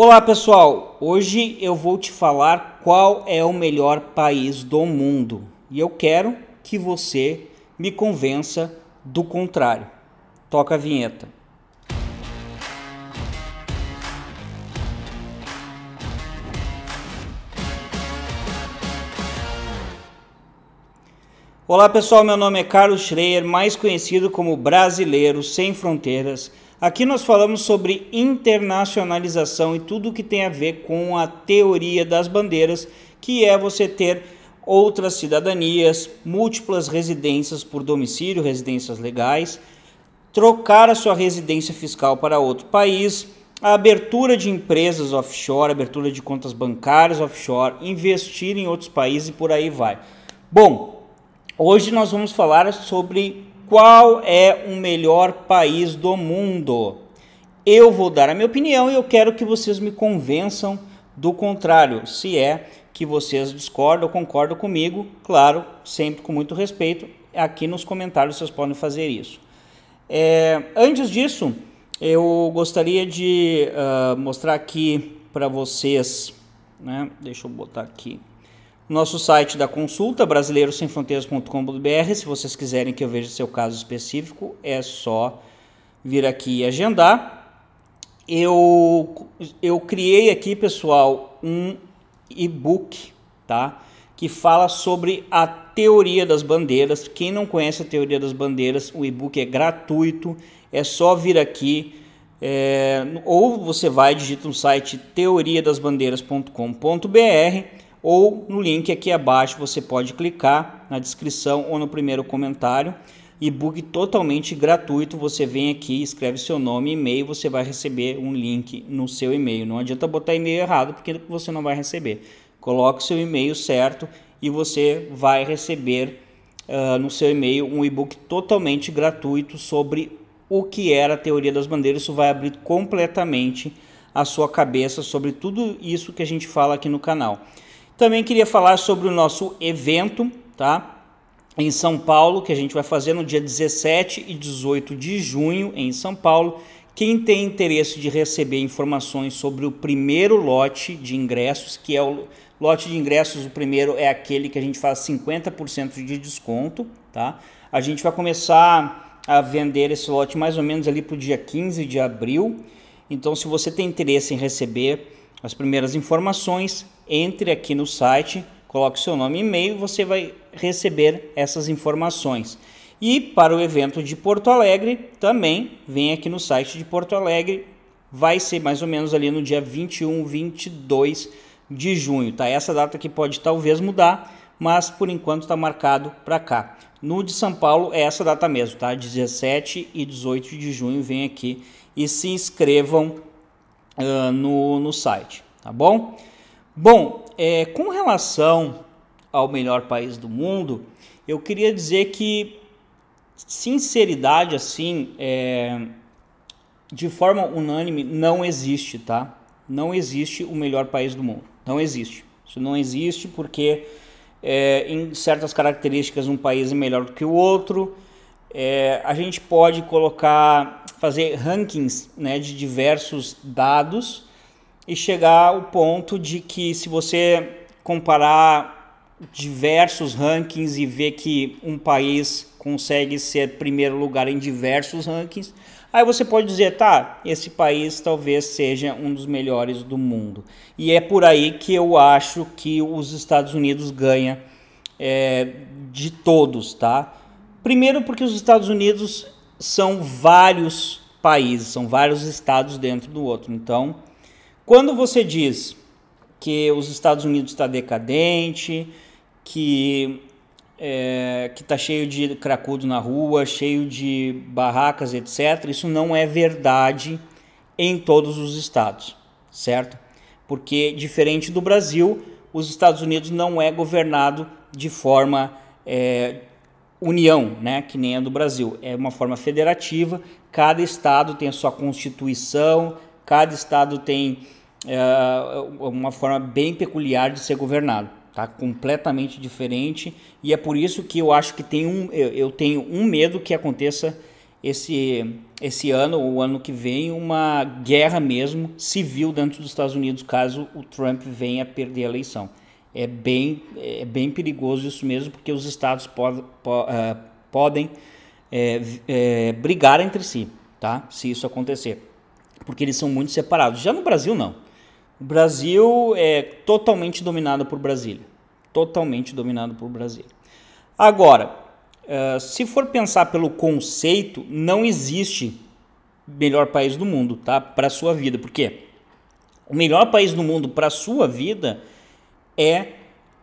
Olá pessoal, hoje eu vou te falar qual é o melhor país do mundo e eu quero que você me convença do contrário. Toca a vinheta. Olá pessoal, meu nome é Carlos Schreier, mais conhecido como Brasileiro Sem Fronteiras Aqui nós falamos sobre internacionalização e tudo o que tem a ver com a teoria das bandeiras, que é você ter outras cidadanias, múltiplas residências por domicílio, residências legais, trocar a sua residência fiscal para outro país, a abertura de empresas offshore, abertura de contas bancárias offshore, investir em outros países e por aí vai. Bom, hoje nós vamos falar sobre qual é o melhor país do mundo? Eu vou dar a minha opinião e eu quero que vocês me convençam do contrário, se é que vocês discordam ou concordam comigo, claro, sempre com muito respeito, aqui nos comentários vocês podem fazer isso. É, antes disso, eu gostaria de uh, mostrar aqui para vocês, né? Deixa eu botar aqui nosso site da consulta, brasileirosemfronteiras.com.br. Se vocês quiserem que eu veja seu caso específico, é só vir aqui e agendar. Eu, eu criei aqui, pessoal, um e-book, tá? Que fala sobre a teoria das bandeiras. Quem não conhece a teoria das bandeiras, o e-book é gratuito. É só vir aqui. É, ou você vai digita no site teoriadasbandeiras.com.br ou no link aqui abaixo você pode clicar na descrição ou no primeiro comentário. E-book totalmente gratuito, você vem aqui, escreve seu nome e e-mail, você vai receber um link no seu e-mail. Não adianta botar e-mail errado porque você não vai receber. Coloque seu e-mail certo e você vai receber uh, no seu e-mail um e-book totalmente gratuito sobre o que era a teoria das bandeiras. Isso vai abrir completamente a sua cabeça sobre tudo isso que a gente fala aqui no canal. Também queria falar sobre o nosso evento, tá? Em São Paulo, que a gente vai fazer no dia 17 e 18 de junho em São Paulo. Quem tem interesse de receber informações sobre o primeiro lote de ingressos, que é o lote de ingressos, o primeiro é aquele que a gente faz 50% de desconto, tá? A gente vai começar a vender esse lote mais ou menos ali para o dia 15 de abril. Então, se você tem interesse em receber, as primeiras informações, entre aqui no site, coloque seu nome e e-mail, você vai receber essas informações. E para o evento de Porto Alegre, também vem aqui no site de Porto Alegre, vai ser mais ou menos ali no dia 21, 22 de junho, tá? Essa data que pode talvez mudar, mas por enquanto está marcado para cá. No de São Paulo é essa data mesmo, tá? 17 e 18 de junho, vem aqui e se inscrevam uh, no, no site, tá bom? Bom, é, com relação ao melhor país do mundo, eu queria dizer que sinceridade assim é, de forma unânime não existe, tá? Não existe o melhor país do mundo. Não existe. Isso não existe porque é, em certas características um país é melhor do que o outro. É, a gente pode colocar fazer rankings né, de diversos dados e chegar ao ponto de que se você comparar diversos rankings e ver que um país consegue ser primeiro lugar em diversos rankings, aí você pode dizer, tá, esse país talvez seja um dos melhores do mundo. E é por aí que eu acho que os Estados Unidos ganha é, de todos, tá? Primeiro porque os Estados Unidos são vários países, são vários estados dentro do outro. Então, quando você diz que os Estados Unidos está decadente, que é, que está cheio de cracudo na rua, cheio de barracas, etc. Isso não é verdade em todos os estados, certo? Porque diferente do Brasil, os Estados Unidos não é governado de forma é, união, né, que nem a do Brasil. É uma forma federativa, cada estado tem a sua constituição, cada estado tem eh, uma forma bem peculiar de ser governado, tá? Completamente diferente e é por isso que eu acho que tem um, eu, tenho um medo que aconteça esse esse ano ou ano que vem uma guerra mesmo civil dentro dos Estados Unidos caso o Trump venha perder a eleição é bem, é bem perigoso isso mesmo, porque os estados pod, uh, podem é, é, brigar entre si, tá? Se isso acontecer, porque eles são muito separados. Já no Brasil não. O Brasil é totalmente dominado por Brasília, totalmente dominado por Brasília. Agora, uh, se for pensar pelo conceito, não existe melhor país do mundo, tá? Para sua vida, porque o melhor país do mundo para sua vida é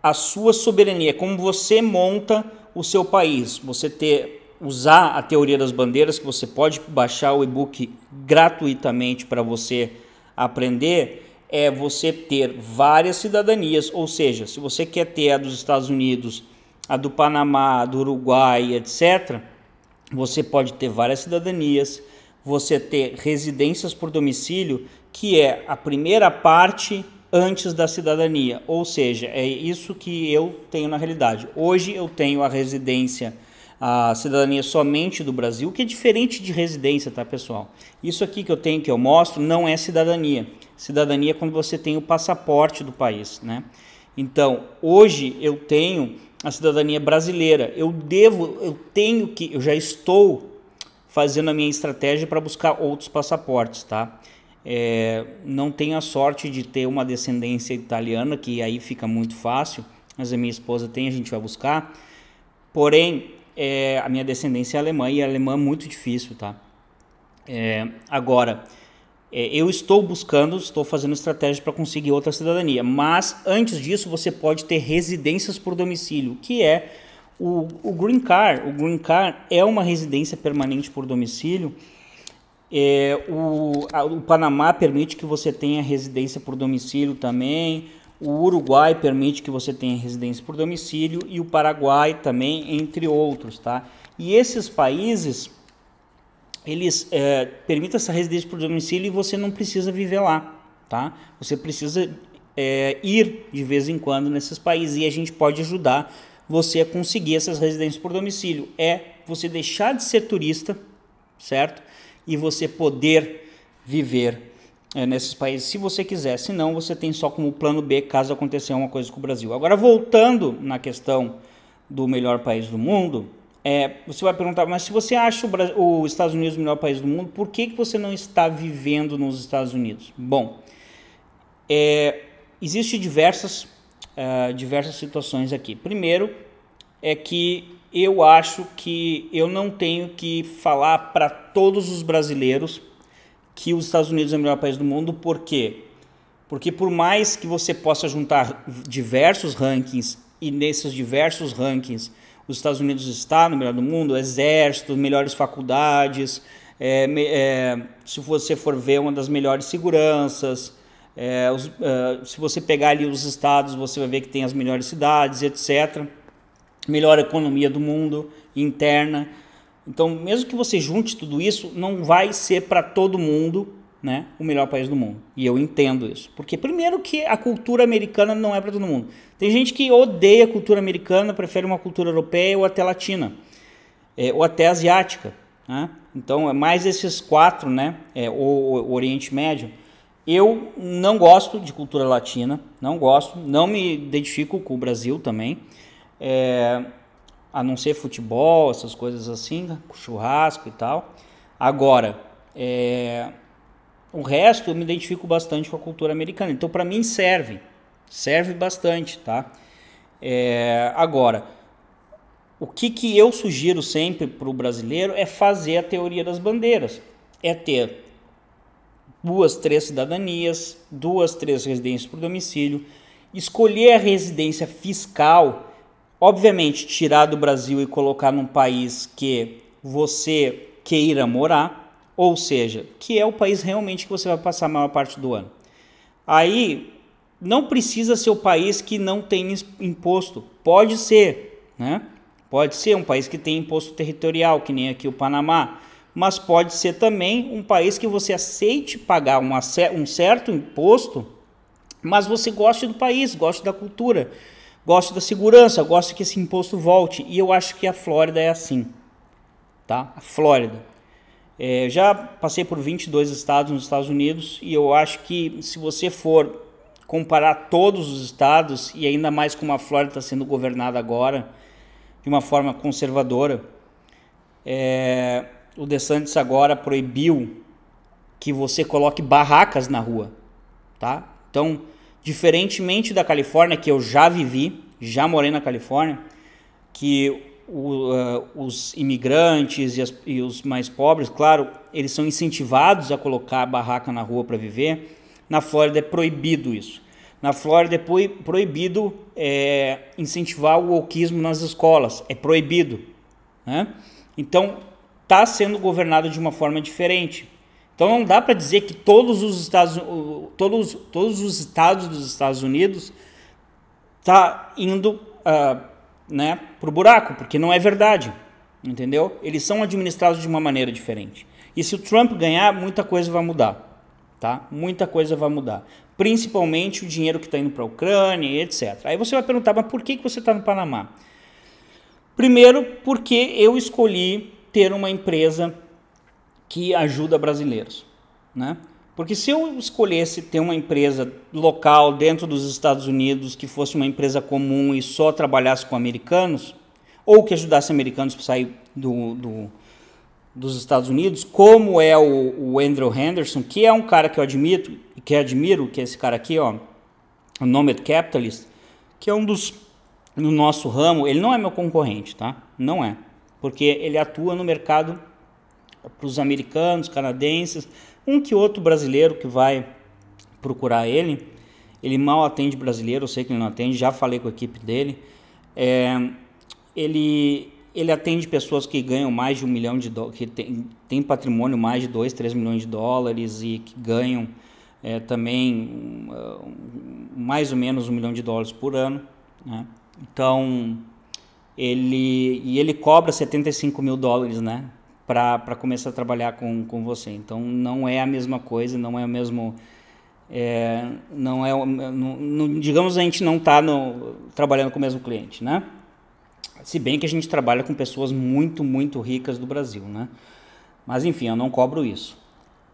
a sua soberania, é como você monta o seu país. Você ter usar a teoria das bandeiras que você pode baixar o e-book gratuitamente para você aprender é você ter várias cidadanias, ou seja, se você quer ter a dos Estados Unidos, a do Panamá, a do Uruguai, etc, você pode ter várias cidadanias, você ter residências por domicílio, que é a primeira parte antes da cidadania. Ou seja, é isso que eu tenho na realidade. Hoje eu tenho a residência, a cidadania somente do Brasil, que é diferente de residência, tá, pessoal? Isso aqui que eu tenho, que eu mostro, não é cidadania. Cidadania é quando você tem o passaporte do país, né? Então, hoje eu tenho a cidadania brasileira. Eu devo, eu tenho que, eu já estou fazendo a minha estratégia para buscar outros passaportes, tá? é, não tenho a sorte de ter uma descendência italiana, que aí fica muito fácil, mas a minha esposa tem, a gente vai buscar. Porém, é, a minha descendência é alemã e alemã é muito difícil, tá? É, agora, é, eu estou buscando, estou fazendo estratégias para conseguir outra cidadania, mas antes disso você pode ter residências por domicílio, que é o, o Green Card. O Green Card é uma residência permanente por domicílio é, o, a, o Panamá permite que você tenha residência por domicílio também. O Uruguai permite que você tenha residência por domicílio e o Paraguai também, entre outros, tá? E esses países, eles é, permitem essa residência por domicílio e você não precisa viver lá, tá? Você precisa é, ir de vez em quando nesses países e a gente pode ajudar você a conseguir essas residências por domicílio. É você deixar de ser turista, certo? e você poder viver é, nesses países se você quiser. Se não, você tem só como plano B caso acontecer alguma coisa com o Brasil. Agora, voltando na questão do melhor país do mundo, é, você vai perguntar, mas se você acha o, Brasil, os Estados Unidos o melhor país do mundo, por que, que você não está vivendo nos Estados Unidos? Bom, é, existem diversas, uh, diversas situações aqui. Primeiro, é que eu acho que eu não tenho que falar para todos os brasileiros que os Estados Unidos é o melhor país do mundo, por quê? Porque por mais que você possa juntar diversos rankings e nesses diversos rankings os Estados Unidos está no melhor do mundo, exército, melhores faculdades, é, é, se você for ver uma das melhores seguranças, é, os, é, se você pegar ali os estados, você vai ver que tem as melhores cidades, etc melhor economia do mundo, interna. Então, mesmo que você junte tudo isso, não vai ser para todo mundo né, o melhor país do mundo. E eu entendo isso. Porque, primeiro, que a cultura americana não é para todo mundo. Tem gente que odeia a cultura americana, prefere uma cultura europeia ou até latina, é, ou até asiática. Né? Então, é mais esses quatro, né, é, o Oriente Médio. Eu não gosto de cultura latina, não gosto, não me identifico com o Brasil também é, a não ser futebol, essas coisas assim, né? churrasco e tal. Agora, é, o resto eu me identifico bastante com a cultura americana. Então, para mim, serve. Serve bastante, tá? É, agora, o que, que eu sugiro sempre para o brasileiro é fazer a teoria das bandeiras. É ter duas, três cidadanias, duas, três residências por domicílio, escolher a residência fiscal Obviamente, tirar do Brasil e colocar num país que você queira morar, ou seja, que é o país realmente que você vai passar a maior parte do ano. Aí não precisa ser o país que não tem imposto. Pode ser, né? Pode ser um país que tem imposto territorial, que nem aqui o Panamá, mas pode ser também um país que você aceite pagar um certo imposto, mas você goste do país, goste da cultura gosto da segurança, gosto que esse imposto volte. E eu acho que a Flórida é assim, tá? A Flórida. É, já passei por 22 estados nos Estados Unidos e eu acho que se você for comparar todos os estados e ainda mais como a Flórida está sendo governada agora de uma forma conservadora, é, o DeSantis agora proibiu que você coloque barracas na rua, tá? Então Diferentemente da Califórnia, que eu já vivi, já morei na Califórnia, que o, uh, os imigrantes e, as, e, os mais pobres, claro, eles são incentivados a colocar barraca na rua para viver. Na Flórida é proibido isso. Na Flórida é proibido é, incentivar o wokeismo nas escolas. É proibido. Né? Então, está sendo governado de uma forma diferente. Então não dá para dizer que todos os Estados todos, todos os estados dos Estados Unidos tá indo uh, né, para o buraco, porque não é verdade, entendeu? Eles são administrados de uma maneira diferente. E se o Trump ganhar, muita coisa vai mudar, tá? Muita coisa vai mudar. Principalmente o dinheiro que está indo para a Ucrânia, etc. Aí você vai perguntar, mas por que, que você está no Panamá? Primeiro, porque eu escolhi ter uma empresa que ajuda brasileiros, né? Porque se eu escolhesse ter uma empresa local dentro dos Estados Unidos que fosse uma empresa comum e só trabalhasse com americanos, ou que ajudasse americanos a sair do, do, dos Estados Unidos, como é o, o, Andrew Henderson, que é um cara que eu admito, que admiro, que é esse cara aqui, ó, o Nomad Capitalist, que é um dos no nosso ramo, ele não é meu concorrente, tá? Não é, porque ele atua no mercado para os americanos, canadenses, um que outro brasileiro que vai procurar ele. Ele mal atende brasileiro, eu sei que ele não atende, já falei com a equipe dele. É, ele, ele atende pessoas que ganham mais de um milhão de dólares, que tem, tem patrimônio mais de 2, 3 milhões de dólares e que ganham é, também mais ou menos um milhão de dólares por ano. Né? Então, ele, e ele cobra 75 mil dólares, né? para começar a trabalhar com, com você. Então não é a mesma coisa, não é o mesmo. É, não é não, não, digamos a gente não está trabalhando com o mesmo cliente, né? Se bem que a gente trabalha com pessoas muito, muito ricas do Brasil, né? Mas enfim, eu não cobro isso.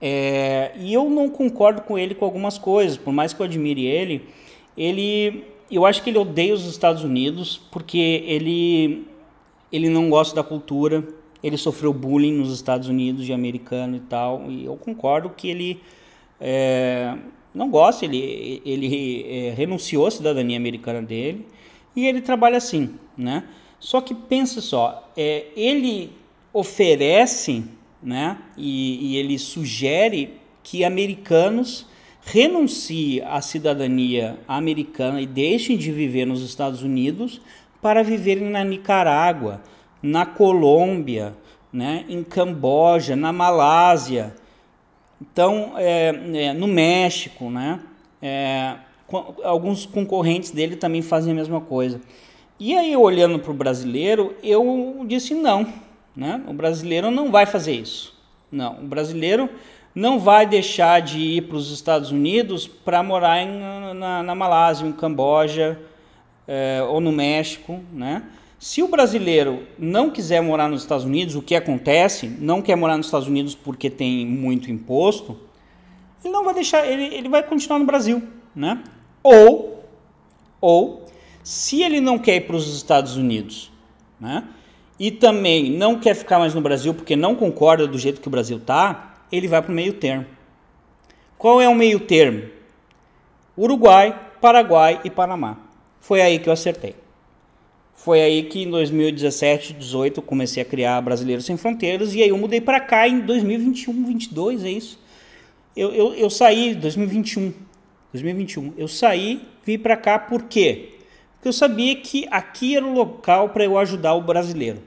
É, e eu não concordo com ele com algumas coisas, por mais que eu admire ele, ele, eu acho que ele odeia os Estados Unidos porque ele, ele não gosta da cultura, ele sofreu bullying nos Estados Unidos de americano e tal, e eu concordo que ele é, não gosta, ele, ele é, renunciou à cidadania americana dele e ele trabalha assim, né? Só que pensa só, é, ele oferece né, e, e ele sugere que americanos renunciem à cidadania americana e deixem de viver nos Estados Unidos para viverem na Nicarágua, na Colômbia, né, em Camboja, na Malásia, então é, é, no México, né, é, com, alguns concorrentes dele também fazem a mesma coisa. E aí olhando para o brasileiro, eu disse não, né, o brasileiro não vai fazer isso, não, o brasileiro não vai deixar de ir para os Estados Unidos para morar em, na, na, Malásia, em Camboja é, ou no México, né? Se o brasileiro não quiser morar nos Estados Unidos, o que acontece? Não quer morar nos Estados Unidos porque tem muito imposto, ele não vai deixar, ele, ele vai continuar no Brasil, né? Ou, ou, se ele não quer ir para os Estados Unidos, né? E também não quer ficar mais no Brasil porque não concorda do jeito que o Brasil tá, ele vai para o meio termo. Qual é o meio termo? Uruguai, Paraguai e Panamá. Foi aí que eu acertei. Foi aí que em 2017, 2018 eu comecei a criar Brasileiros Sem Fronteiras e aí eu mudei para cá em 2021, 2022, é isso? Eu, eu, eu saí 2021, 2021. Eu saí, vim para cá por quê? Porque eu sabia que aqui era o local para eu ajudar o brasileiro.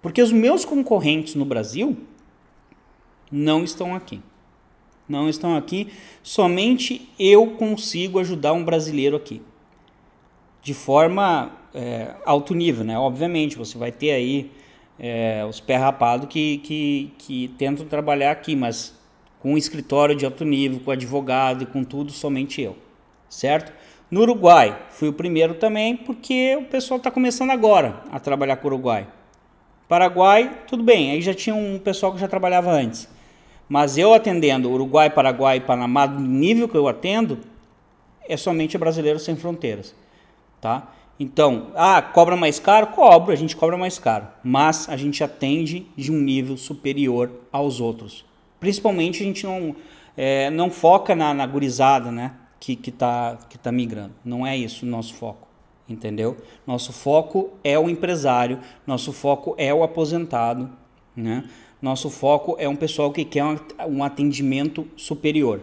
Porque os meus concorrentes no Brasil não estão aqui. Não estão aqui. Somente eu consigo ajudar um brasileiro aqui. De forma é, alto nível, né? Obviamente, você vai ter aí é, os pé rapado que, que, que tentam trabalhar aqui, mas com um escritório de alto nível, com advogado e com tudo, somente eu, certo? No Uruguai, fui o primeiro também, porque o pessoal está começando agora a trabalhar com o Uruguai. Paraguai, tudo bem, aí já tinha um pessoal que já trabalhava antes. Mas eu atendendo Uruguai, Paraguai e Panamá, do nível que eu atendo, é somente Brasileiros Sem Fronteiras, tá? Então, ah, cobra mais caro? Cobra, a gente cobra mais caro, mas a gente atende de um nível superior aos outros. Principalmente a gente não, é, não foca na, na gurizada, né? Que, que, tá, que tá migrando. Não é isso o nosso foco, entendeu? Nosso foco é o empresário, nosso foco é o aposentado, né? Nosso foco é um pessoal que quer um atendimento superior,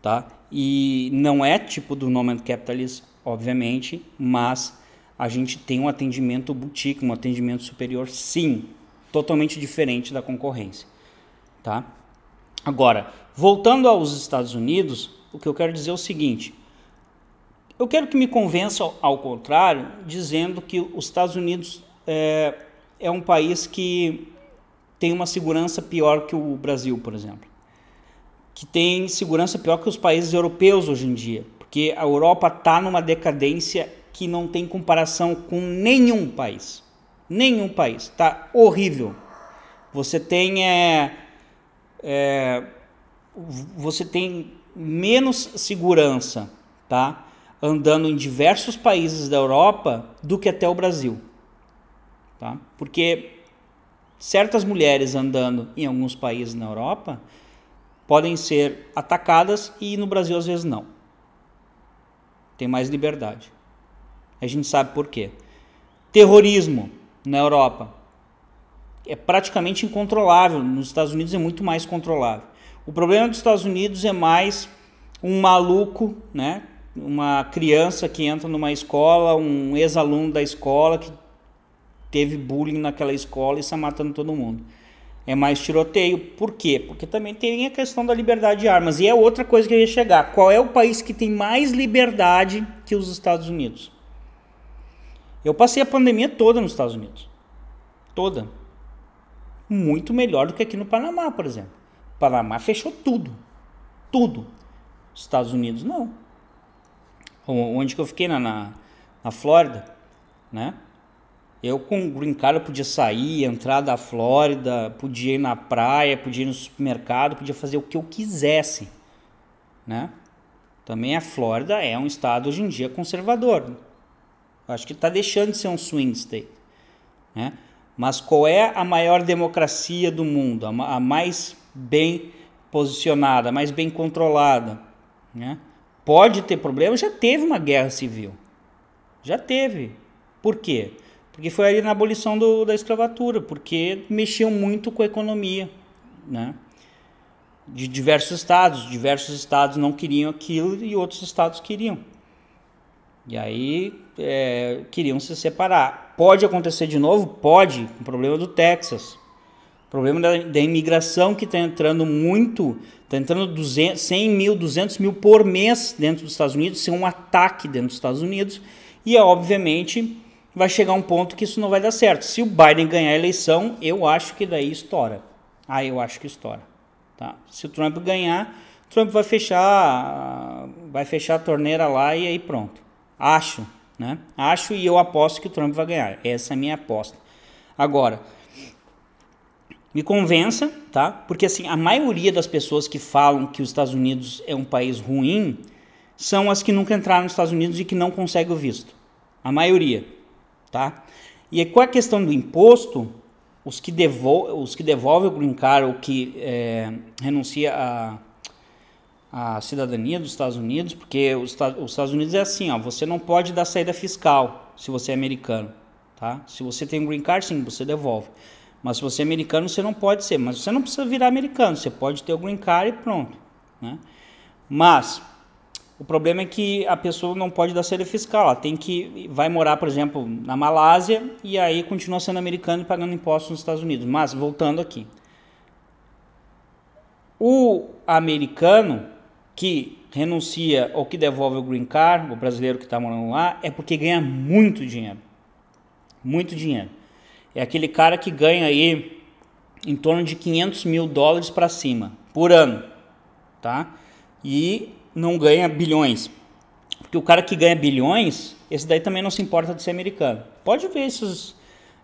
tá? E não é tipo do Nomad Capitalist, obviamente, mas a gente tem um atendimento boutique, um atendimento superior, sim, totalmente diferente da concorrência, tá? Agora, voltando aos Estados Unidos, o que eu quero dizer é o seguinte: eu quero que me convença ao contrário, dizendo que os Estados Unidos é, é um país que tem uma segurança pior que o Brasil, por exemplo, que tem segurança pior que os países europeus hoje em dia, porque a Europa está numa decadência que não tem comparação com nenhum país. Nenhum país. Tá horrível. Você tem. É, é, você tem menos segurança, tá? Andando em diversos países da Europa do que até o Brasil, tá? Porque certas mulheres andando em alguns países na Europa podem ser atacadas e no Brasil às vezes não. Tem mais liberdade. A gente sabe por quê. Terrorismo na Europa é praticamente incontrolável. Nos Estados Unidos é muito mais controlável. O problema dos Estados Unidos é mais um maluco, né? Uma criança que entra numa escola, um ex-aluno da escola que teve bullying naquela escola e está matando todo mundo. É mais tiroteio. Por quê? Porque também tem a questão da liberdade de armas. E é outra coisa que eu ia chegar. Qual é o país que tem mais liberdade que os Estados Unidos? Eu passei a pandemia toda nos Estados Unidos. Toda. Muito melhor do que aqui no Panamá, por exemplo. O Panamá fechou tudo. Tudo. Estados Unidos não. Onde que eu fiquei na, na, na Flórida, né? Eu com o green card podia sair, entrar da Flórida, podia ir na praia, podia ir no supermercado, podia fazer o que eu quisesse, né? Também a Flórida é um estado hoje em dia conservador, Acho que está deixando de ser um swing state. Né? Mas qual é a maior democracia do mundo? A, mais bem posicionada, a mais bem controlada. Né? Pode ter problema, já teve uma guerra civil. Já teve. Por quê? Porque foi ali na abolição do, da escravatura, porque mexiam muito com a economia. Né? De diversos estados, diversos estados não queriam aquilo e outros estados queriam. E aí é, queriam se separar. Pode acontecer de novo? Pode. O problema do Texas. O problema da, da imigração que está entrando muito, está entrando 200, 100 mil, 200 mil por mês dentro dos Estados Unidos, é um ataque dentro dos Estados Unidos. E é, obviamente vai chegar um ponto que isso não vai dar certo. Se o Biden ganhar a eleição, eu acho que daí estoura. Ah, eu acho que estoura. Tá? Se o Trump ganhar, Trump vai fechar, vai fechar a torneira lá e aí pronto. Acho, né? Acho e eu aposto que o Trump vai ganhar. Essa é a minha aposta. Agora, me convença, tá? Porque assim, a maioria das pessoas que falam que os Estados Unidos é um país ruim são as que nunca entraram nos Estados Unidos e que não conseguem o visto. A maioria, tá? E com a questão do imposto, os que, devol os que devolvem o green card ou que é, renuncia a, a cidadania dos Estados Unidos, porque os, Estados Unidos é assim, ó, você não pode dar saída fiscal se você é americano, tá? Se você tem um green card, sim, você devolve. Mas se você é americano, você não pode ser. Mas você não precisa virar americano, você pode ter o green card e pronto, né? Mas o problema é que a pessoa não pode dar saída fiscal, ela tem que vai morar, por exemplo, na Malásia e aí continua sendo americano e pagando impostos nos Estados Unidos. Mas voltando aqui, o americano que renuncia ou que devolve o green card, o brasileiro que está morando lá, é porque ganha muito dinheiro. Muito dinheiro. É aquele cara que ganha aí em torno de 500 mil dólares para cima por ano, tá? E não ganha bilhões. Porque o cara que ganha bilhões, esse daí também não se importa de ser americano. Pode ver esses,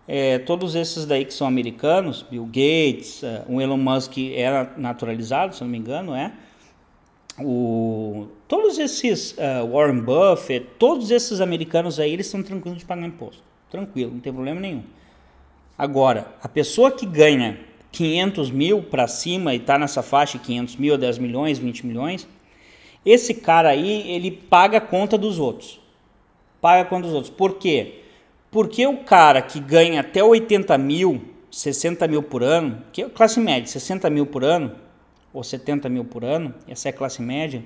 é, todos esses daí que são americanos, Bill Gates, é, uh, o Elon Musk era naturalizado, se não me engano, é o, todos esses uh, Warren Buffett, todos esses americanos aí, eles são tranquilos de pagar imposto. Tranquilo, não tem problema nenhum. Agora, a pessoa que ganha 500 mil para cima e está nessa faixa 500 mil, 10 milhões, 20 milhões, esse cara aí, ele paga a conta dos outros. Paga a conta dos outros. Por quê? Porque o cara que ganha até 80 mil, 60 mil por ano, que é classe média, 60 mil por ano, ou 70 mil por ano, essa é a classe média,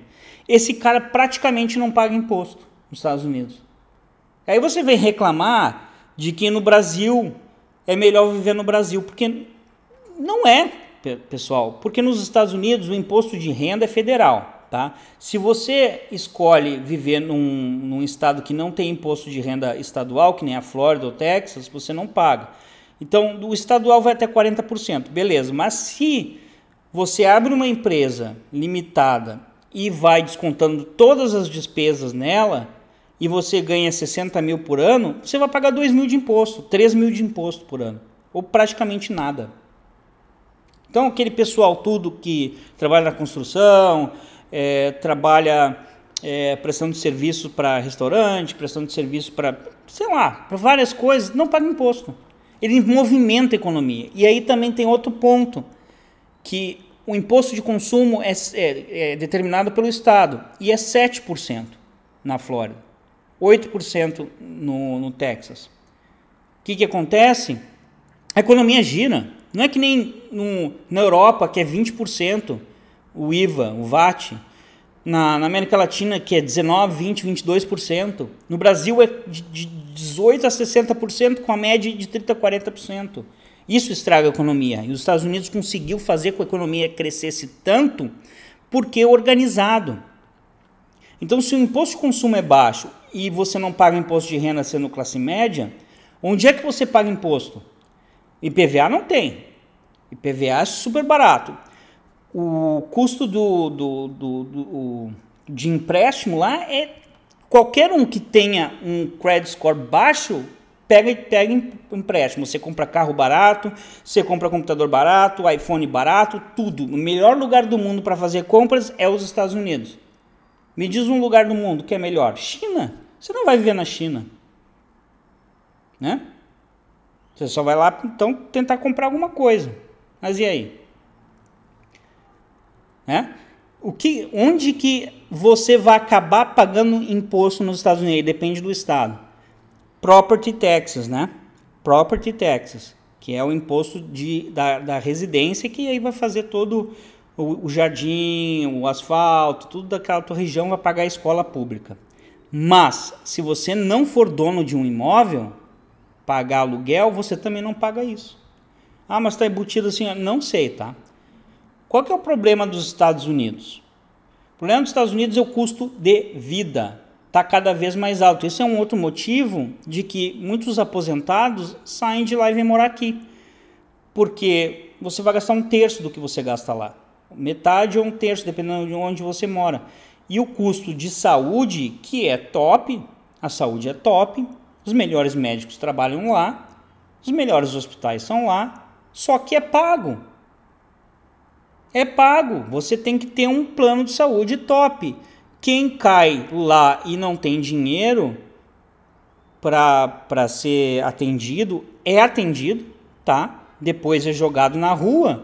esse cara praticamente não paga imposto nos Estados Unidos. Aí você vem reclamar de que no Brasil é melhor viver no Brasil, porque não é, pessoal, porque nos Estados Unidos o imposto de renda é federal. Tá? Se você escolhe viver num, num estado que não tem imposto de renda estadual, que nem a Flórida ou Texas, você não paga. Então, o estadual vai até 40%, beleza. Mas se você abre uma empresa limitada e vai descontando todas as despesas nela e você ganha 60 mil por ano, você vai pagar 2 mil de imposto, 3 mil de imposto por ano, ou praticamente nada. Então, aquele pessoal tudo que trabalha na construção, é, trabalha é, prestando serviço para restaurante, prestando serviço para, sei lá, para várias coisas, não paga imposto. Ele movimenta a economia. E aí também tem outro ponto, que o imposto de consumo é, é, é determinado pelo Estado e é 7% na Flórida, 8% no, no Texas. O que, que acontece? A economia gira. Não é que nem no, na Europa, que é 20% o IVA, o VAT. Na, na, América Latina, que é 19%, 20%, 22%. No Brasil é de, de 18% a 60%, com a média de 30% a 40%. Isso estraga a economia. E os Estados Unidos conseguiu fazer com que a economia crescesse tanto porque é organizado. Então, se o imposto de consumo é baixo e você não paga imposto de renda sendo classe média, onde é que você paga imposto? IPVA não tem. IPVA é super barato. O custo do, do, do, do de empréstimo lá é qualquer um que tenha um credit score baixo pega, pega empréstimo. Você compra carro barato, você compra computador barato, iPhone barato, tudo. O melhor lugar do mundo para fazer compras é os Estados Unidos. Me diz um lugar do mundo que é melhor. China. Você não vai viver na China. Né? Você só vai lá então tentar comprar alguma coisa. Mas e aí? Né? O que, onde que você vai acabar pagando imposto nos Estados Unidos? Depende do estado property taxes, né? Property taxes, que é o imposto de, da, da residência, que aí vai fazer todo o, o jardim, o asfalto, tudo daquela tua região vai pagar a escola pública. Mas se você não for dono de um imóvel, pagar aluguel, você também não paga isso. Ah, mas está embutido assim, não sei, tá? Qual que é o problema dos Estados Unidos? O problema dos Estados Unidos é o custo de vida está cada vez mais alto. Esse é um outro motivo de que muitos aposentados saem de lá e vêm morar aqui. Porque você vai gastar um terço do que você gasta lá. Metade ou um terço, dependendo de onde você mora. E o custo de saúde, que é top, a saúde é top, os melhores médicos trabalham lá, os melhores hospitais são lá, só que é pago. É pago. Você tem que ter um plano de saúde top quem cai lá e não tem dinheiro para ser atendido é atendido, tá? Depois é jogado na rua.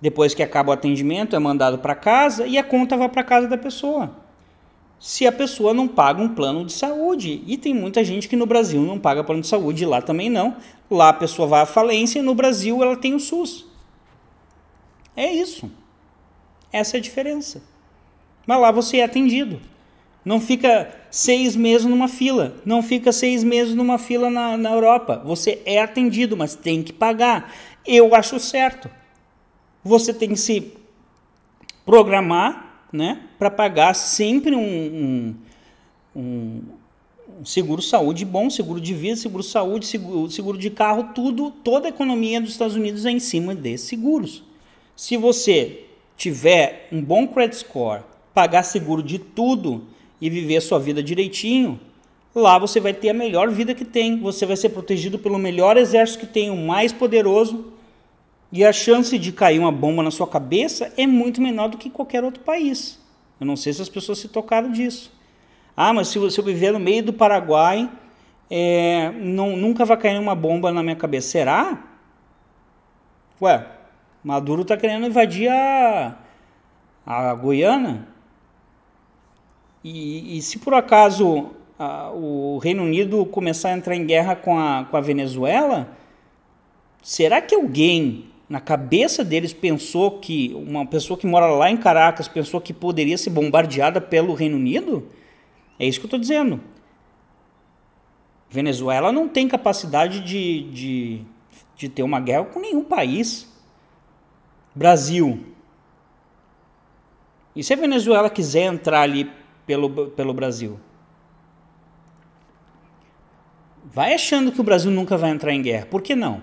Depois que acaba o atendimento, é mandado para casa e a conta vai para casa da pessoa. Se a pessoa não paga um plano de saúde, e tem muita gente que no Brasil não paga plano de saúde, lá também não. Lá a pessoa vai à falência e no Brasil ela tem o SUS. É isso. Essa é a diferença. Mas lá você é atendido. Não fica seis meses numa fila. Não fica seis meses numa fila na, na Europa. Você é atendido, mas tem que pagar. Eu acho certo. Você tem que se programar né, para pagar sempre um, um, um seguro saúde bom, seguro de vida, seguro saúde, seguro, seguro de carro, tudo, toda a economia dos Estados Unidos é em cima de seguros. Se você tiver um bom credit score, pagar seguro de tudo e viver a sua vida direitinho, lá você vai ter a melhor vida que tem, você vai ser protegido pelo melhor exército que tem, o mais poderoso, e a chance de cair uma bomba na sua cabeça é muito menor do que em qualquer outro país. Eu não sei se as pessoas se tocaram disso. Ah, mas se eu viver no meio do Paraguai, é, não, nunca vai cair uma bomba na minha cabeça. Será? Ué, Maduro está querendo invadir a, a Guiana? E, e se por acaso a, o Reino Unido começar a entrar em guerra com a, com a Venezuela, será que alguém na cabeça deles pensou que uma pessoa que mora lá em Caracas pensou que poderia ser bombardeada pelo Reino Unido? É isso que eu estou dizendo. Venezuela não tem capacidade de, de, de ter uma guerra com nenhum país. Brasil. E se a Venezuela quiser entrar ali pelo, pelo Brasil. Vai achando que o Brasil nunca vai entrar em guerra. Por que não?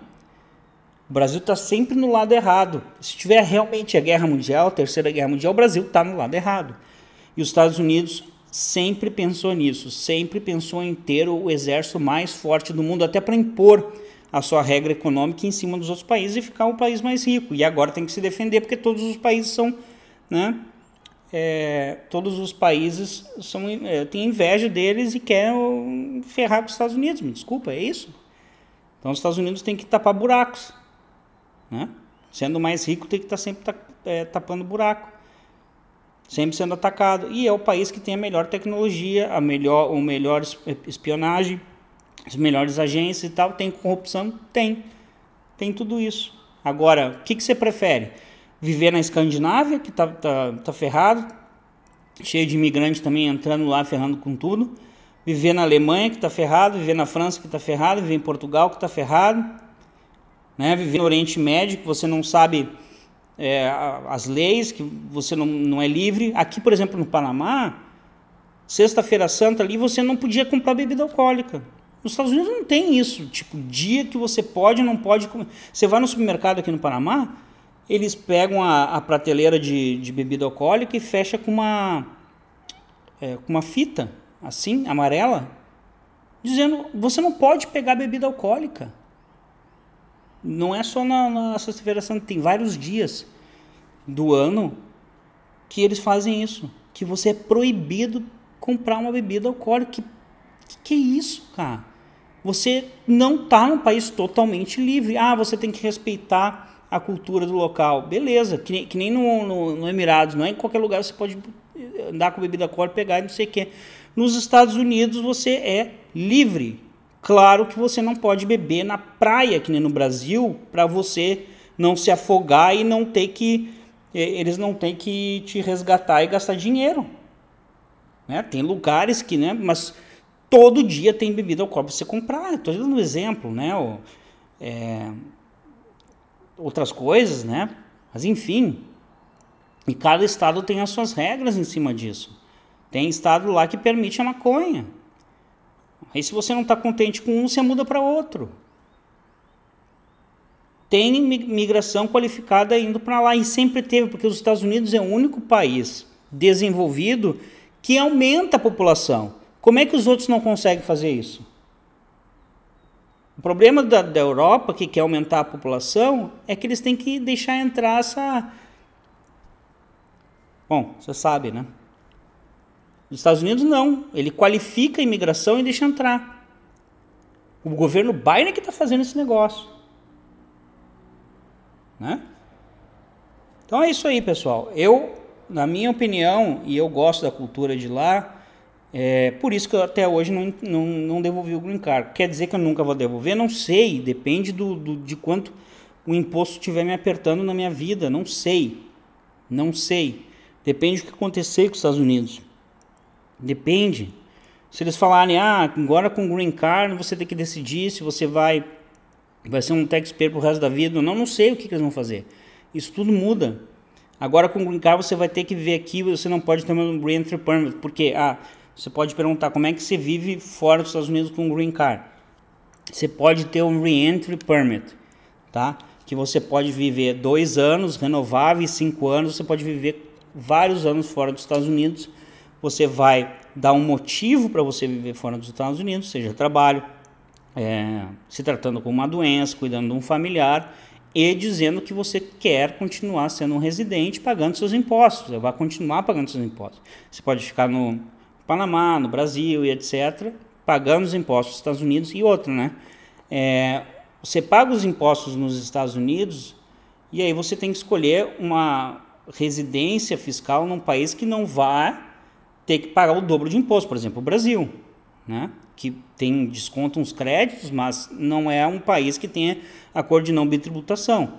O Brasil está sempre no lado errado. Se tiver realmente a guerra mundial, a terceira guerra mundial, o Brasil está no lado errado. E os Estados Unidos sempre pensou nisso, sempre pensou em ter o exército mais forte do mundo, até para impor a sua regra econômica em cima dos outros países e ficar um país mais rico. E agora tem que se defender porque todos os países são né, é, todos os países são, é, têm inveja deles e querem ferrar com os Estados Unidos. Me desculpa, é isso? Então os Estados Unidos têm que tapar buracos. Né? Sendo mais rico, tem que estar tá sempre ta, é, tapando buraco. Sempre sendo atacado. E é o país que tem a melhor tecnologia, a melhor, o melhor é, espionagem, as melhores agências e tal. Tem corrupção? Tem. Tem tudo isso. Agora, o que, que você prefere? viver na Escandinávia, que tá, tá, tá ferrado, cheio de imigrantes também entrando lá, ferrando com tudo. Viver na Alemanha, que tá ferrado, viver na França, que tá ferrado, viver em Portugal, que tá ferrado. Né? Viver no Oriente Médio, que você não sabe é, as leis, que você não, não é livre. Aqui, por exemplo, no Panamá, sexta-feira santa ali, você não podia comprar bebida alcoólica. Nos Estados Unidos não tem isso, tipo, dia que você pode ou não pode comer. Você vai no supermercado aqui no Panamá, eles pegam a, a prateleira de, de, bebida alcoólica e fecha com uma, é, com uma fita, assim, amarela, dizendo: você não pode pegar bebida alcoólica. Não é só na, na Sexta-feira Santa, tem vários dias do ano que eles fazem isso. Que você é proibido comprar uma bebida alcoólica. Que, que, que é isso, cara? Você não está num país totalmente livre. Ah, você tem que respeitar a cultura do local. Beleza, que, que nem no, no, no, Emirados, não é em qualquer lugar você pode eh, andar com bebida e pegar e não sei o quê. Nos Estados Unidos você é livre. Claro que você não pode beber na praia, que nem no Brasil, para você não se afogar e não ter que. Eh, eles não têm que te resgatar e gastar dinheiro. Né? Tem lugares que, né? Mas todo dia tem bebida alcoólica para você comprar. Estou dando um exemplo, né? É, outras coisas, né? Mas enfim, e cada estado tem as suas regras em cima disso. Tem estado lá que permite a maconha. Aí se você não está contente com um, você muda para outro. Tem migração qualificada indo para lá e sempre teve, porque os Estados Unidos é o único país desenvolvido que aumenta a população. Como é que os outros não conseguem fazer isso? O problema da, da Europa, que quer aumentar a população, é que eles têm que deixar entrar essa. Bom, você sabe, né? Nos Estados Unidos, não. Ele qualifica a imigração e deixa entrar. O governo Biden é que está fazendo esse negócio. Né? Então é isso aí, pessoal. Eu, na minha opinião, e eu gosto da cultura de lá, é, por isso que eu até hoje não, não, não devolvi o green card. Quer dizer que eu nunca vou devolver? Não sei, depende do, do de quanto o imposto estiver me apertando na minha vida. Não sei, não sei. Depende do que acontecer com os Estados Unidos. Depende. Se eles falarem, ah, agora com o green card você tem que decidir se você vai vai ser um taxpayer pro resto da vida. Não, não sei o que, que eles vão fazer. Isso tudo muda. Agora com o green card você vai ter que ver aqui, você não pode ter um reentry permit, porque ah, você pode perguntar como é que você vive fora dos Estados Unidos com um green card. Você pode ter um reentry permit, tá? Que você pode viver dois anos, renováveis, cinco anos. Você pode viver vários anos fora dos Estados Unidos. Você vai dar um motivo para você viver fora dos Estados Unidos, seja trabalho, é, se tratando com uma doença, cuidando de um familiar e dizendo que você quer continuar sendo um residente pagando seus impostos. Você vai continuar pagando seus impostos. Você pode ficar no Panamá, no Brasil e etc., pagando os impostos nos Estados Unidos. E outra, né? É, você paga os impostos nos Estados Unidos e aí você tem que escolher uma residência fiscal num país que não vá ter que pagar o dobro de imposto, por exemplo, o Brasil, né? que tem desconto uns créditos, mas não é um país que tenha acordo de não bitributação.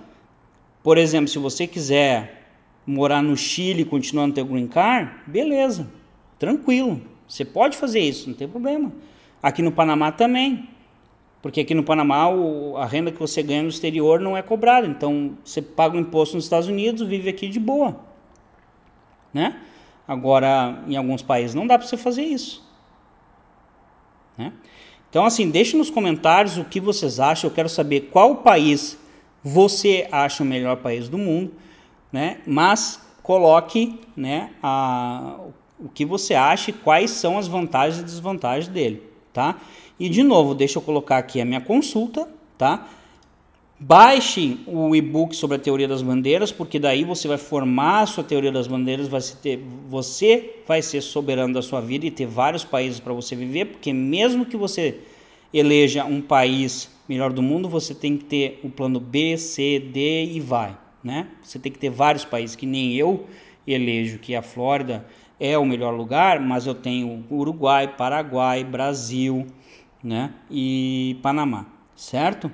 Por exemplo, se você quiser morar no Chile continuando continuar no teu green card, beleza, Tranquilo, você pode fazer isso, não tem problema. Aqui no Panamá também, porque aqui no Panamá o, a renda que você ganha no exterior não é cobrada, então você paga o imposto nos Estados Unidos, vive aqui de boa, né? Agora, em alguns países não dá para você fazer isso, né? Então, assim, deixe nos comentários o que vocês acham. Eu quero saber qual país você acha o melhor país do mundo, né? Mas coloque, né, a, o que você acha e quais são as vantagens e desvantagens dele, tá? E de novo, deixa eu colocar aqui a minha consulta, tá? Baixe o e-book sobre a teoria das bandeiras, porque daí você vai formar a sua teoria das bandeiras, vai ter, você vai ser soberano da sua vida e ter vários países para você viver, porque mesmo que você eleja um país melhor do mundo, você tem que ter o plano B, C, D e vai, né? Você tem que ter vários países que nem eu elejo, que é a Flórida, é o melhor lugar, mas eu tenho Uruguai, Paraguai, Brasil né? e Panamá, certo?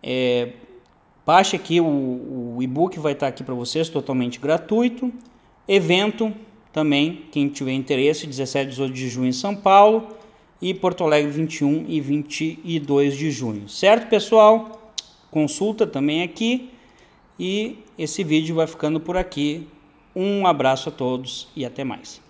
É, baixe aqui o, o e-book, vai estar aqui para vocês totalmente gratuito. Evento também, quem tiver interesse, 17 e 18 de junho em São Paulo e Porto Alegre 21 e 22 de junho, certo pessoal? Consulta também aqui e esse vídeo vai ficando por aqui. Um abraço a todos e até mais.